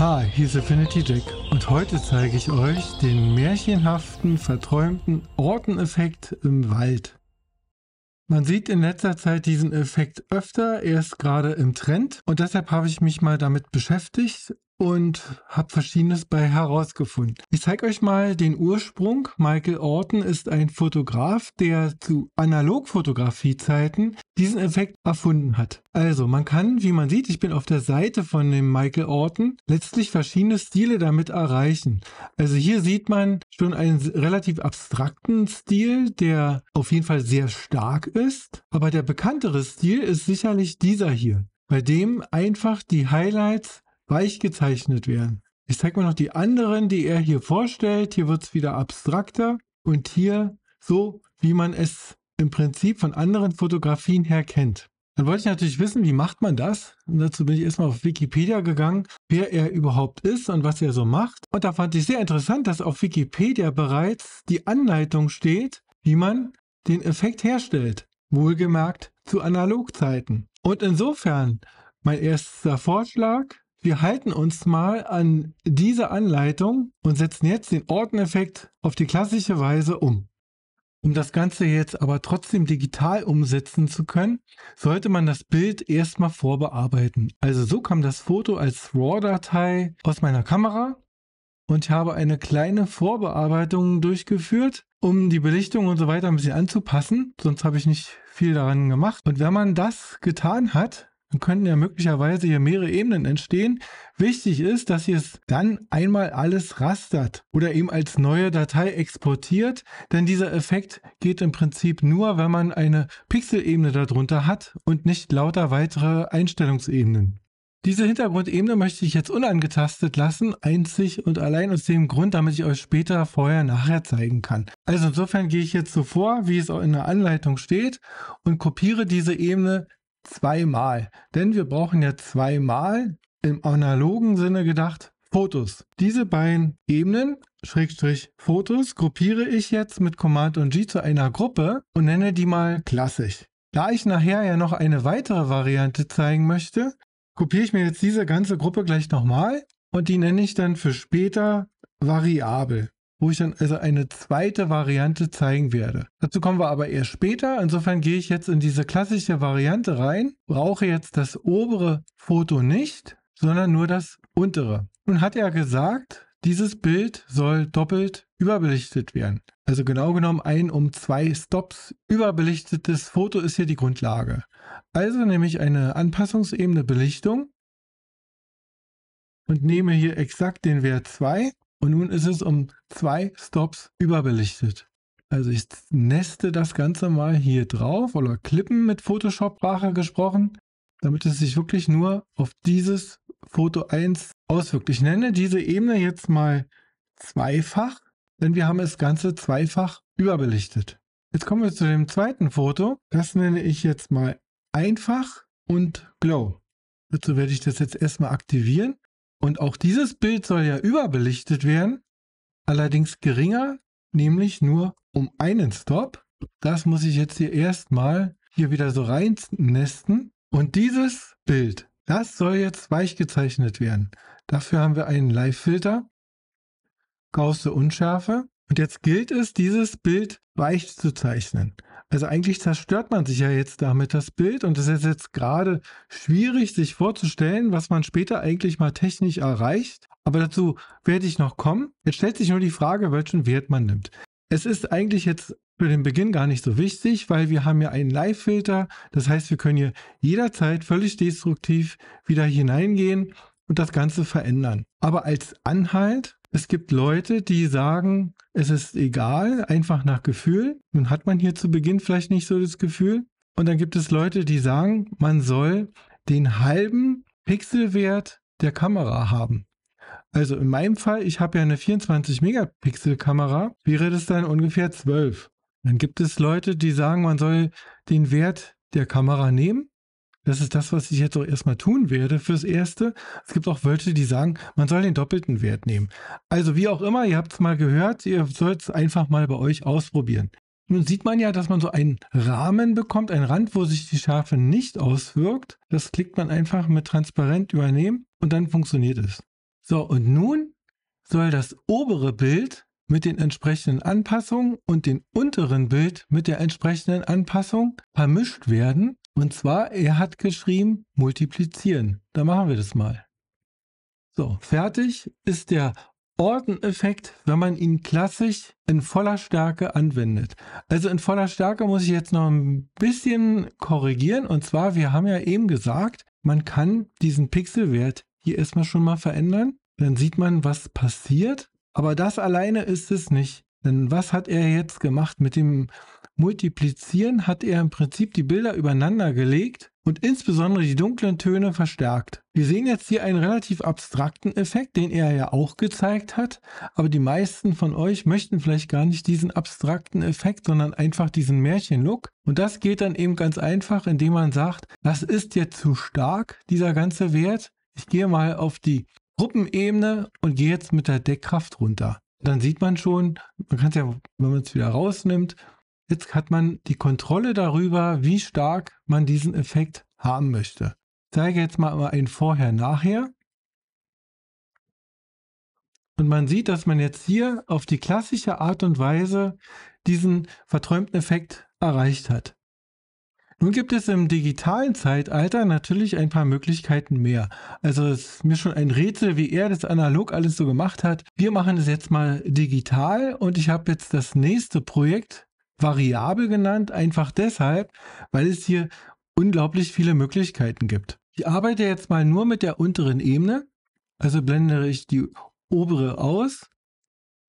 Hi, hier ist Affinity Jack und heute zeige ich euch den märchenhaften, verträumten Orteneffekt im Wald. Man sieht in letzter Zeit diesen Effekt öfter, er ist gerade im Trend und deshalb habe ich mich mal damit beschäftigt und habe verschiedenes bei herausgefunden. Ich zeige euch mal den Ursprung. Michael Orton ist ein Fotograf, der zu Analogfotografiezeiten diesen Effekt erfunden hat. Also man kann, wie man sieht, ich bin auf der Seite von dem Michael Orton, letztlich verschiedene Stile damit erreichen. Also hier sieht man schon einen relativ abstrakten Stil, der auf jeden Fall sehr stark ist. Aber der bekanntere Stil ist sicherlich dieser hier, bei dem einfach die Highlights weich gezeichnet werden. Ich zeige mal noch die anderen, die er hier vorstellt. Hier wird es wieder abstrakter und hier so, wie man es im Prinzip von anderen Fotografien her kennt. Dann wollte ich natürlich wissen, wie macht man das? Und dazu bin ich erstmal auf Wikipedia gegangen, wer er überhaupt ist und was er so macht. Und da fand ich sehr interessant, dass auf Wikipedia bereits die Anleitung steht, wie man den Effekt herstellt. Wohlgemerkt zu Analogzeiten. Und insofern mein erster Vorschlag, wir halten uns mal an diese Anleitung und setzen jetzt den Orteneffekt auf die klassische Weise um. Um das Ganze jetzt aber trotzdem digital umsetzen zu können, sollte man das Bild erstmal vorbearbeiten. Also so kam das Foto als RAW-Datei aus meiner Kamera und ich habe eine kleine Vorbearbeitung durchgeführt, um die Belichtung und so weiter ein bisschen anzupassen. Sonst habe ich nicht viel daran gemacht. Und wenn man das getan hat, dann könnten ja möglicherweise hier mehrere Ebenen entstehen. Wichtig ist, dass ihr es dann einmal alles rastert oder eben als neue Datei exportiert, denn dieser Effekt geht im Prinzip nur, wenn man eine Pixelebene darunter hat und nicht lauter weitere Einstellungsebenen. Diese Hintergrundebene möchte ich jetzt unangetastet lassen, einzig und allein aus dem Grund, damit ich euch später vorher nachher zeigen kann. Also insofern gehe ich jetzt so vor, wie es auch in der Anleitung steht und kopiere diese Ebene zweimal. Denn wir brauchen ja zweimal im analogen Sinne gedacht Fotos. Diese beiden Ebenen, Schrägstrich Fotos, gruppiere ich jetzt mit Command und G zu einer Gruppe und nenne die mal klassisch. Da ich nachher ja noch eine weitere Variante zeigen möchte, kopiere ich mir jetzt diese ganze Gruppe gleich nochmal und die nenne ich dann für später variabel wo ich dann also eine zweite Variante zeigen werde. Dazu kommen wir aber eher später. Insofern gehe ich jetzt in diese klassische Variante rein, brauche jetzt das obere Foto nicht, sondern nur das untere. Nun hat er gesagt, dieses Bild soll doppelt überbelichtet werden. Also genau genommen ein um zwei Stops überbelichtetes Foto ist hier die Grundlage. Also nehme ich eine Anpassungsebene Belichtung und nehme hier exakt den Wert 2 und nun ist es um zwei Stops überbelichtet. Also ich neste das Ganze mal hier drauf oder klippen mit Photoshop-Sprache gesprochen, damit es sich wirklich nur auf dieses Foto 1 auswirkt. Ich nenne diese Ebene jetzt mal zweifach, denn wir haben das Ganze zweifach überbelichtet. Jetzt kommen wir zu dem zweiten Foto. Das nenne ich jetzt mal einfach und Glow. Dazu werde ich das jetzt erstmal aktivieren. Und auch dieses Bild soll ja überbelichtet werden, allerdings geringer, nämlich nur um einen Stop. Das muss ich jetzt hier erstmal hier wieder so reinnesten. Und dieses Bild, das soll jetzt weich gezeichnet werden. Dafür haben wir einen Live-Filter, Gauße Unschärfe. Und jetzt gilt es, dieses Bild weich zu zeichnen. Also eigentlich zerstört man sich ja jetzt damit das Bild und es ist jetzt gerade schwierig, sich vorzustellen, was man später eigentlich mal technisch erreicht. Aber dazu werde ich noch kommen. Jetzt stellt sich nur die Frage, welchen Wert man nimmt. Es ist eigentlich jetzt für den Beginn gar nicht so wichtig, weil wir haben ja einen Live-Filter. Das heißt, wir können hier jederzeit völlig destruktiv wieder hineingehen und das Ganze verändern. Aber als Anhalt, es gibt Leute, die sagen, es ist egal, einfach nach Gefühl. Nun hat man hier zu Beginn vielleicht nicht so das Gefühl. Und dann gibt es Leute, die sagen, man soll den halben Pixelwert der Kamera haben. Also in meinem Fall, ich habe ja eine 24-Megapixel-Kamera, wäre das dann ungefähr 12. Dann gibt es Leute, die sagen, man soll den Wert der Kamera nehmen das ist das, was ich jetzt auch erstmal tun werde fürs Erste. Es gibt auch Wörter, die sagen, man soll den doppelten Wert nehmen. Also wie auch immer, ihr habt es mal gehört, ihr sollt es einfach mal bei euch ausprobieren. Nun sieht man ja, dass man so einen Rahmen bekommt, einen Rand, wo sich die Schärfe nicht auswirkt. Das klickt man einfach mit transparent übernehmen und dann funktioniert es. So, und nun soll das obere Bild mit den entsprechenden Anpassungen und den unteren Bild mit der entsprechenden Anpassung vermischt werden und zwar, er hat geschrieben, multiplizieren. Da machen wir das mal. So, fertig ist der Ordeneffekt, wenn man ihn klassisch in voller Stärke anwendet. Also in voller Stärke muss ich jetzt noch ein bisschen korrigieren. Und zwar, wir haben ja eben gesagt, man kann diesen Pixelwert hier erstmal schon mal verändern. Dann sieht man, was passiert. Aber das alleine ist es nicht. Denn was hat er jetzt gemacht mit dem Multiplizieren hat er im Prinzip die Bilder übereinander gelegt und insbesondere die dunklen Töne verstärkt. Wir sehen jetzt hier einen relativ abstrakten Effekt, den er ja auch gezeigt hat, aber die meisten von euch möchten vielleicht gar nicht diesen abstrakten Effekt, sondern einfach diesen Märchenlook. Und das geht dann eben ganz einfach, indem man sagt, das ist jetzt zu stark, dieser ganze Wert. Ich gehe mal auf die Gruppenebene und gehe jetzt mit der Deckkraft runter. Dann sieht man schon, man kann es ja, wenn man es wieder rausnimmt, Jetzt hat man die Kontrolle darüber, wie stark man diesen Effekt haben möchte. Ich zeige jetzt mal ein Vorher-Nachher. Und man sieht, dass man jetzt hier auf die klassische Art und Weise diesen verträumten Effekt erreicht hat. Nun gibt es im digitalen Zeitalter natürlich ein paar Möglichkeiten mehr. Also es ist mir schon ein Rätsel, wie er das analog alles so gemacht hat. Wir machen es jetzt mal digital und ich habe jetzt das nächste Projekt variabel genannt, einfach deshalb, weil es hier unglaublich viele Möglichkeiten gibt. Ich arbeite jetzt mal nur mit der unteren Ebene, also blende ich die obere aus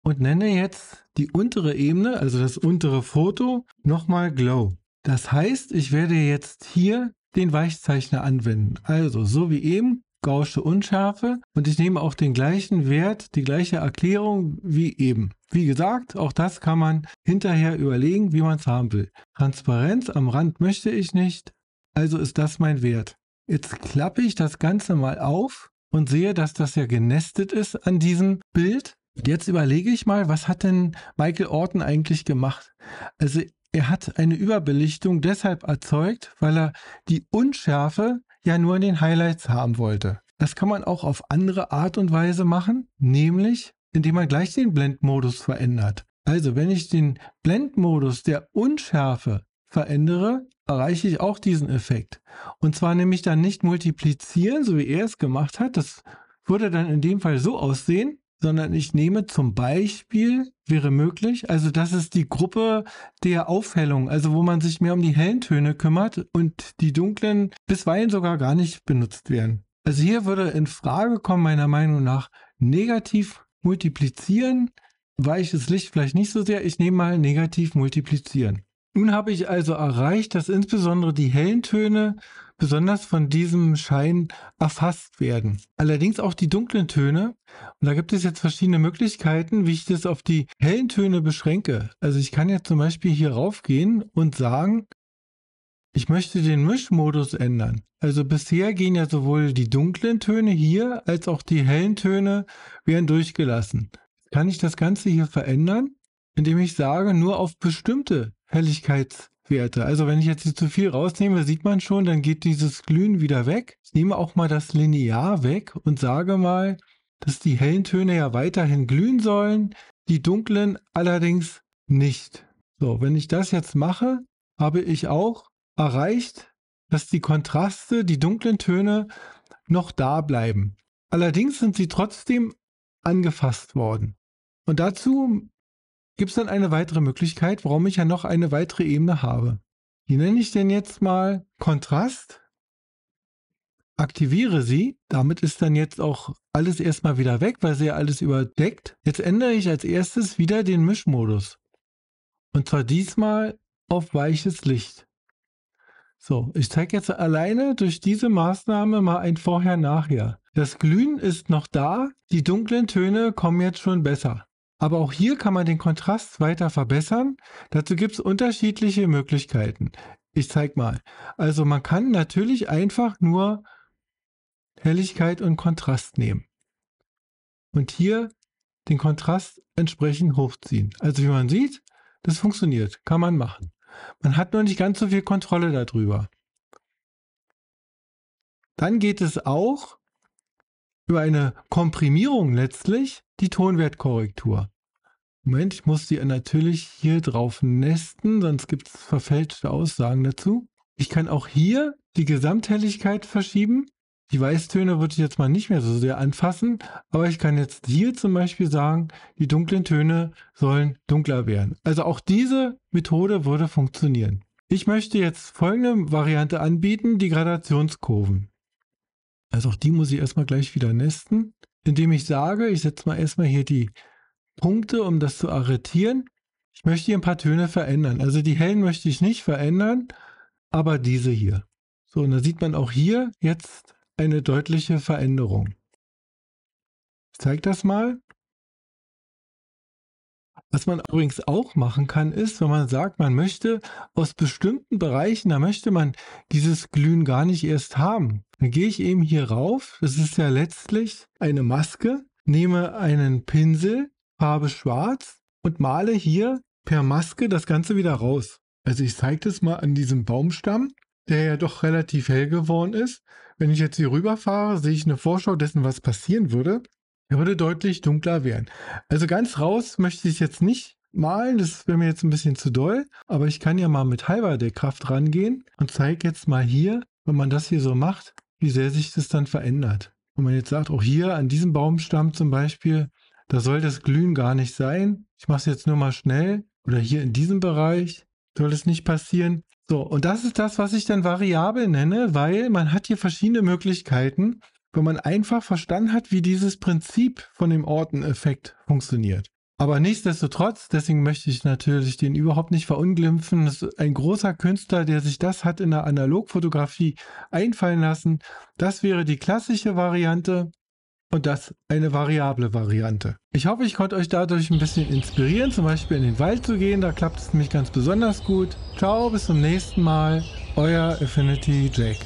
und nenne jetzt die untere Ebene, also das untere Foto, nochmal Glow. Das heißt, ich werde jetzt hier den Weichzeichner anwenden. Also, so wie eben, gausche Unschärfe und ich nehme auch den gleichen Wert, die gleiche Erklärung wie eben. Wie gesagt, auch das kann man hinterher überlegen, wie man es haben will. Transparenz am Rand möchte ich nicht, also ist das mein Wert. Jetzt klappe ich das Ganze mal auf und sehe, dass das ja genestet ist an diesem Bild. Jetzt überlege ich mal, was hat denn Michael Orton eigentlich gemacht? Also er hat eine Überbelichtung deshalb erzeugt, weil er die Unschärfe ja nur in den Highlights haben wollte. Das kann man auch auf andere Art und Weise machen, nämlich indem man gleich den Blendmodus verändert. Also wenn ich den Blendmodus der Unschärfe verändere, erreiche ich auch diesen Effekt. Und zwar nämlich dann nicht multiplizieren, so wie er es gemacht hat. Das würde dann in dem Fall so aussehen, sondern ich nehme zum Beispiel, wäre möglich, also das ist die Gruppe der Aufhellung, also wo man sich mehr um die hellen Töne kümmert und die dunklen bisweilen sogar gar nicht benutzt werden. Also hier würde in Frage kommen, meiner Meinung nach, negativ multiplizieren, weiches Licht vielleicht nicht so sehr, ich nehme mal negativ multiplizieren. Nun habe ich also erreicht, dass insbesondere die hellen Töne besonders von diesem Schein erfasst werden. Allerdings auch die dunklen Töne. Und da gibt es jetzt verschiedene Möglichkeiten, wie ich das auf die hellen Töne beschränke. Also ich kann jetzt zum Beispiel hier raufgehen und sagen, ich möchte den Mischmodus ändern. Also bisher gehen ja sowohl die dunklen Töne hier als auch die hellen Töne werden durchgelassen. Kann ich das Ganze hier verändern, indem ich sage, nur auf bestimmte Helligkeits Werte. Also wenn ich jetzt zu viel rausnehme, sieht man schon, dann geht dieses Glühen wieder weg. Ich nehme auch mal das Linear weg und sage mal, dass die hellen Töne ja weiterhin glühen sollen, die dunklen allerdings nicht. So, wenn ich das jetzt mache, habe ich auch erreicht, dass die Kontraste, die dunklen Töne noch da bleiben. Allerdings sind sie trotzdem angefasst worden. Und dazu gibt es dann eine weitere Möglichkeit, warum ich ja noch eine weitere Ebene habe. Die nenne ich denn jetzt mal Kontrast. Aktiviere sie. Damit ist dann jetzt auch alles erstmal wieder weg, weil sie ja alles überdeckt. Jetzt ändere ich als erstes wieder den Mischmodus. Und zwar diesmal auf weiches Licht. So, ich zeige jetzt alleine durch diese Maßnahme mal ein Vorher-Nachher. Das Glühen ist noch da, die dunklen Töne kommen jetzt schon besser. Aber auch hier kann man den Kontrast weiter verbessern. Dazu gibt es unterschiedliche Möglichkeiten. Ich zeige mal. Also man kann natürlich einfach nur Helligkeit und Kontrast nehmen. Und hier den Kontrast entsprechend hochziehen. Also wie man sieht, das funktioniert. Kann man machen. Man hat nur nicht ganz so viel Kontrolle darüber. Dann geht es auch, über eine Komprimierung letztlich die Tonwertkorrektur. Moment, ich muss die natürlich hier drauf nesten, sonst gibt es verfälschte Aussagen dazu. Ich kann auch hier die Gesamthelligkeit verschieben. Die Weißtöne würde ich jetzt mal nicht mehr so sehr anfassen, aber ich kann jetzt hier zum Beispiel sagen, die dunklen Töne sollen dunkler werden. Also auch diese Methode würde funktionieren. Ich möchte jetzt folgende Variante anbieten, die Gradationskurven. Also auch die muss ich erstmal gleich wieder nesten, indem ich sage, ich setze mal erstmal hier die Punkte, um das zu arretieren. Ich möchte hier ein paar Töne verändern. Also die hellen möchte ich nicht verändern, aber diese hier. So, und da sieht man auch hier jetzt eine deutliche Veränderung. Ich zeige das mal. Was man übrigens auch machen kann, ist, wenn man sagt, man möchte aus bestimmten Bereichen, da möchte man dieses Glühen gar nicht erst haben. Dann gehe ich eben hier rauf, das ist ja letztlich eine Maske, nehme einen Pinsel, Farbe schwarz und male hier per Maske das Ganze wieder raus. Also ich zeige das mal an diesem Baumstamm, der ja doch relativ hell geworden ist. Wenn ich jetzt hier rüberfahre, sehe ich eine Vorschau dessen, was passieren würde würde deutlich dunkler werden. Also ganz raus möchte ich jetzt nicht malen, das wäre mir jetzt ein bisschen zu doll, aber ich kann ja mal mit halber Deckkraft rangehen und zeige jetzt mal hier, wenn man das hier so macht, wie sehr sich das dann verändert. Wenn man jetzt sagt, auch oh, hier an diesem Baumstamm zum Beispiel, da soll das Glühen gar nicht sein. Ich mache es jetzt nur mal schnell. Oder hier in diesem Bereich soll es nicht passieren. So, und das ist das, was ich dann variabel nenne, weil man hat hier verschiedene Möglichkeiten, wenn man einfach verstanden hat, wie dieses Prinzip von dem Orteneffekt funktioniert. Aber nichtsdestotrotz, deswegen möchte ich natürlich den überhaupt nicht verunglimpfen. Das ist ein großer Künstler, der sich das hat in der Analogfotografie einfallen lassen. Das wäre die klassische Variante und das eine variable Variante. Ich hoffe, ich konnte euch dadurch ein bisschen inspirieren, zum Beispiel in den Wald zu gehen. Da klappt es nämlich ganz besonders gut. Ciao, bis zum nächsten Mal. Euer Affinity Jack.